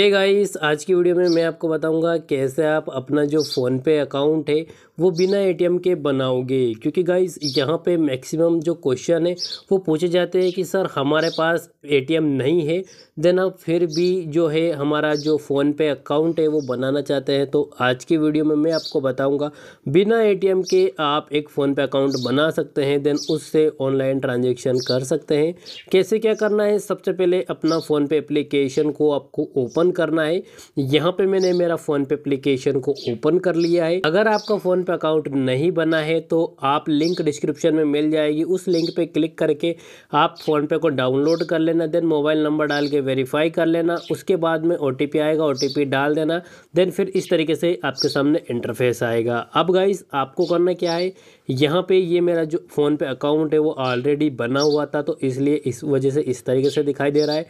हे hey guys आज की video में मैं आपको बताऊंगा कैसे आप अपना जो फ़ोन पे अकाउंट है वो बिना एटीएम के बनाओगे क्योंकि गाइस यहाँ पे मैक्सिमम जो क्वेश्चन है वो पूछे जाते हैं कि सर हमारे पास एटीएम नहीं है देन आप फिर भी जो है हमारा जो फ़ोन पे अकाउंट है वो बनाना चाहते हैं तो आज की वीडियो में मैं आपको बताऊँगा बिना ए के आप एक फ़ोन पे अकाउंट बना सकते हैं देन उससे ऑनलाइन ट्रांजेक्शन कर सकते हैं कैसे क्या करना है सबसे पहले अपना फ़ोनपे अप्लीकेशन को आपको ओपन ओपन करना है यहाँ पे मैंने मेरा फ़ोन पे एप्लीकेशन को ओपन कर लिया है अगर आपका फ़ोन पे अकाउंट नहीं बना है तो आप लिंक डिस्क्रिप्शन में मिल जाएगी उस लिंक पे क्लिक करके आप फ़ोन पे को डाउनलोड कर लेना देन मोबाइल नंबर डाल के वेरीफाई कर लेना उसके बाद में ओ आएगा ओ डाल देना देन फिर इस तरीके से आपके सामने इंटरफेस आएगा अब गाइज आपको करना क्या है यहाँ पे ये मेरा जो फ़ोन पे अकाउंट है वो ऑलरेडी बना हुआ था तो इसलिए इस वजह से इस तरीके से दिखाई दे रहा है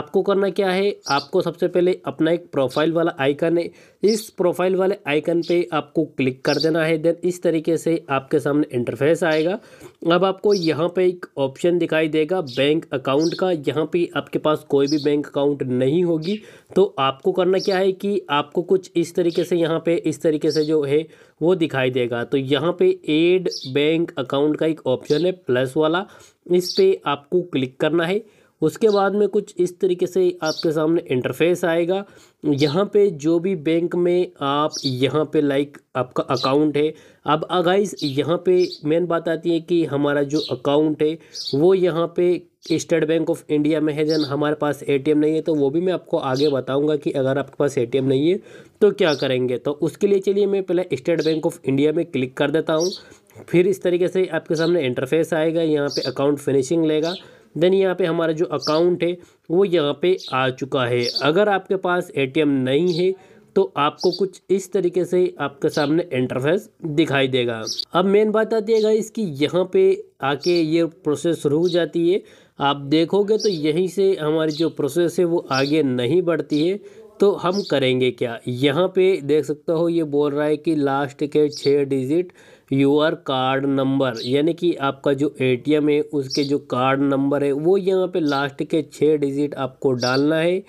आपको करना क्या है आपको सबसे पहले पहले अपना एक प्रोफाइल वाला आइकन है इस प्रोफाइल वाले आइकन पे आपको क्लिक कर देना है देन इस तरीके से आपके सामने इंटरफेस आएगा अब आपको यहाँ पे एक ऑप्शन दिखाई देगा बैंक अकाउंट का यहाँ पे आपके पास कोई भी बैंक अकाउंट नहीं होगी तो आपको करना क्या है कि आपको कुछ इस तरीके से यहाँ पे इस तरीके से जो है वो दिखाई देगा तो यहाँ पे एड बैंक अकाउंट का एक ऑप्शन है प्लस वाला इस पर आपको क्लिक करना है उसके बाद में कुछ इस तरीके से आपके सामने इंटरफेस आएगा यहाँ पे जो भी बैंक में आप यहाँ पे लाइक आपका अकाउंट है अब अगाइज यहाँ पे मेन बात आती है कि हमारा जो अकाउंट है वो यहाँ पे स्टेट बैंक ऑफ इंडिया में है जन हमारे पास एटीएम नहीं है तो वो भी मैं आपको आगे बताऊंगा कि अगर आपके पास एटीएम नहीं है तो क्या करेंगे तो उसके लिए चलिए मैं पहले स्टेट बैंक ऑफ इंडिया में क्लिक कर देता हूँ फिर इस तरीके से आपके सामने इंटरफेस आएगा यहाँ पर अकाउंट फिनिशिंग लेगा देन यहाँ पे हमारा जो अकाउंट है वो यहाँ पे आ चुका है अगर आपके पास एटीएम नहीं है तो आपको कुछ इस तरीके से आपके सामने इंटरफेस दिखाई देगा अब मेन बात आती है गाइस कि यहाँ पे आके ये प्रोसेस शुरू हो जाती है आप देखोगे तो यहीं से हमारी जो प्रोसेस है वो आगे नहीं बढ़ती है तो हम करेंगे क्या यहाँ पे देख सकते हो ये बोल रहा है कि लास्ट के छः डिजिट यूआर कार्ड नंबर यानी कि आपका जो एटीएम है उसके जो कार्ड नंबर है वो यहाँ पे लास्ट के छः डिजिट आपको डालना है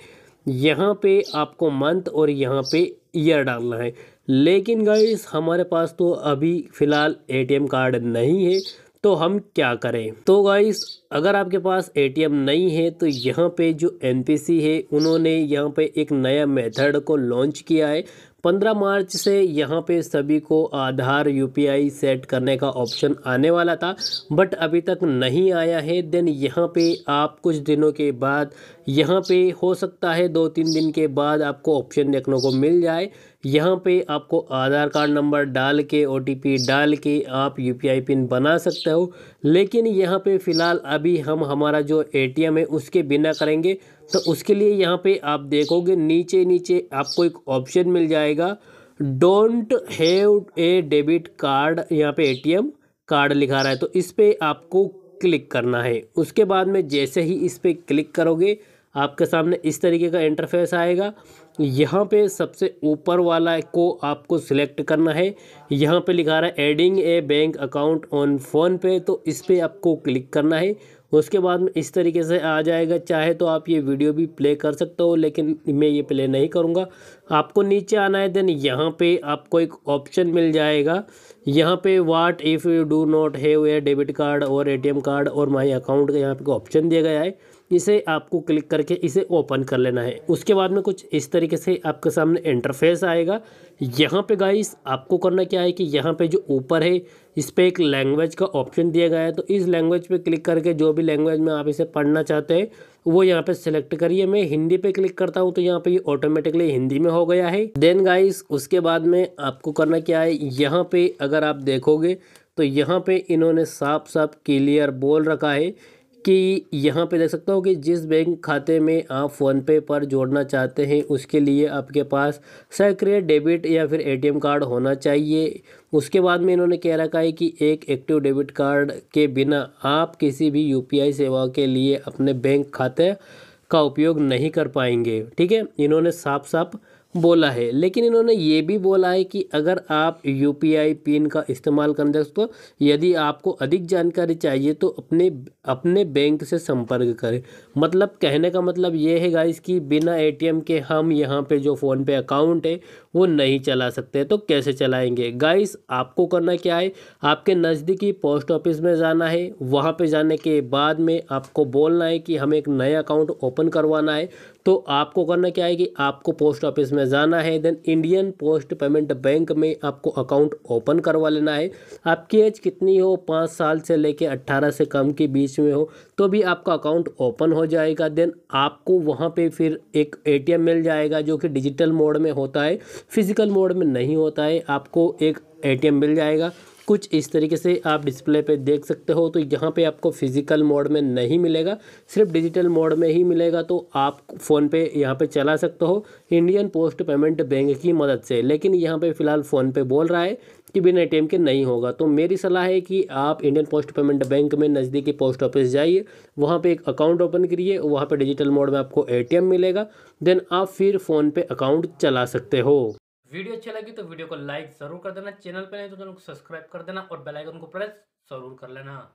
यहाँ पे आपको मंथ और यहाँ पे ईयर डालना है लेकिन गाइस हमारे पास तो अभी फ़िलहाल एटीएम कार्ड नहीं है तो हम क्या करें तो गाइस अगर आपके पास एटीएम नहीं है तो यहाँ पे जो एनपीसी है उन्होंने यहाँ पे एक नया मेथड को लॉन्च किया है 15 मार्च से यहाँ पे सभी को आधार यूपीआई सेट करने का ऑप्शन आने वाला था बट अभी तक नहीं आया है देन यहाँ पे आप कुछ दिनों के बाद यहाँ पे हो सकता है दो तीन दिन के बाद आपको ऑप्शन देखने को मिल जाए यहाँ पे आपको आधार कार्ड नंबर डाल के ओ डाल के आप यू पिन बना सकते हो लेकिन यहाँ पे फ़िलहाल अभी हम हमारा जो ए है उसके बिना करेंगे तो उसके लिए यहाँ पे आप देखोगे नीचे नीचे आपको एक ऑप्शन मिल जाएगा don't have a debit card यहाँ पे ए कार्ड लिखा रहा है तो इस पर आपको क्लिक करना है उसके बाद में जैसे ही इस पर क्लिक करोगे आपके सामने इस तरीके का इंटरफेस आएगा यहाँ पे सबसे ऊपर वाला को आपको सिलेक्ट करना है यहाँ पे लिखा रहा है adding a bank account on phone पे तो इस पर आपको क्लिक करना है उसके बाद में इस तरीके से आ जाएगा चाहे तो आप ये वीडियो भी प्ले कर सकते हो लेकिन मैं ये प्ले नहीं करूँगा आपको नीचे आना है देन यहाँ पे आपको एक ऑप्शन मिल जाएगा यहाँ पे what if you do not have a debit card और एटीएम कार्ड और माई अकाउंट का यहाँ पे ऑप्शन दिया गया है इसे आपको क्लिक करके इसे ओपन कर लेना है उसके बाद में कुछ इस तरीके से आपके सामने इंटरफेस आएगा यहाँ पे गाइस आपको करना क्या है कि यहाँ पे जो ऊपर है इस पर एक लैंग्वेज का ऑप्शन दिया गया है तो इस लैंग्वेज पे क्लिक करके जो भी लैंग्वेज में आप इसे पढ़ना चाहते हैं वो यहाँ पे सिलेक्ट करिए मैं हिंदी पे क्लिक करता हूँ तो यहाँ पे ये यह ऑटोमेटिकली हिंदी में हो गया है देन गाइस उसके बाद में आपको करना क्या है यहाँ पे अगर आप देखोगे तो यहाँ पे इन्होंने साफ साफ क्लियर बोल रखा है कि यहाँ पे देख सकता हूँ कि जिस बैंक खाते में आप फ़ोनपे पर जोड़ना चाहते हैं उसके लिए आपके पास सक्रिय डेबिट या फिर एटीएम कार्ड होना चाहिए उसके बाद में इन्होंने कह रखा है कि एक एक्टिव डेबिट कार्ड के बिना आप किसी भी यूपीआई सेवा के लिए अपने बैंक खाते का उपयोग नहीं कर पाएंगे ठीक है इन्होंने साफ साफ बोला है लेकिन इन्होंने ये भी बोला है कि अगर आप यू पिन का इस्तेमाल करने हैं तो यदि आपको अधिक जानकारी चाहिए तो अपने अपने बैंक से संपर्क करें मतलब कहने का मतलब ये है गाइस कि बिना एटीएम के हम यहाँ पे जो फ़ोन पे अकाउंट है वो नहीं चला सकते तो कैसे चलाएंगे गाइस आपको करना क्या है आपके नज़दीकी पोस्ट ऑफिस में जाना है वहाँ पे जाने के बाद में आपको बोलना है कि हमें एक नया अकाउंट ओपन करवाना है तो आपको करना क्या है कि आपको पोस्ट ऑफिस में जाना है then Indian post payment bank में आपको अकाउंट ओपन करवा लेना है आपकी एज कितनी हो पाँच साल से लेके अट्ठारह से कम के बीच में हो तो भी आपका अकाउंट ओपन हो जाएगा देन आपको वहाँ पे फिर एक एटीएम मिल जाएगा जो कि डिजिटल मोड में होता है फिज़िकल मोड में नहीं होता है आपको एक एटीएम मिल जाएगा कुछ इस तरीके से आप डिस्प्ले पे देख सकते हो तो यहाँ पे आपको फिज़िकल मोड में नहीं मिलेगा सिर्फ डिजिटल मोड में ही मिलेगा तो आप फ़ोन पे यहाँ पे चला सकते हो इंडियन पोस्ट पेमेंट बैंक की मदद से लेकिन यहाँ पे फ़िलहाल फ़ोन पे बोल रहा है कि बिना ए के नहीं होगा तो मेरी सलाह है कि आप इंडियन पोस्ट पेमेंट बैंक में नज़दीकी पोस्ट ऑफिस जाइए वहाँ पर एक अकाउंट ओपन करिए वहाँ पर डिजिटल मोड में आपको ए मिलेगा देन आप फिर फ़ोन पे अकाउंट चला सकते हो वीडियो अच्छी लगी तो वीडियो को लाइक जरूर कर देना चैनल पर नहीं तो चैनल को सब्सक्राइब कर देना और बेलाइकन को प्रेस जरूर कर लेना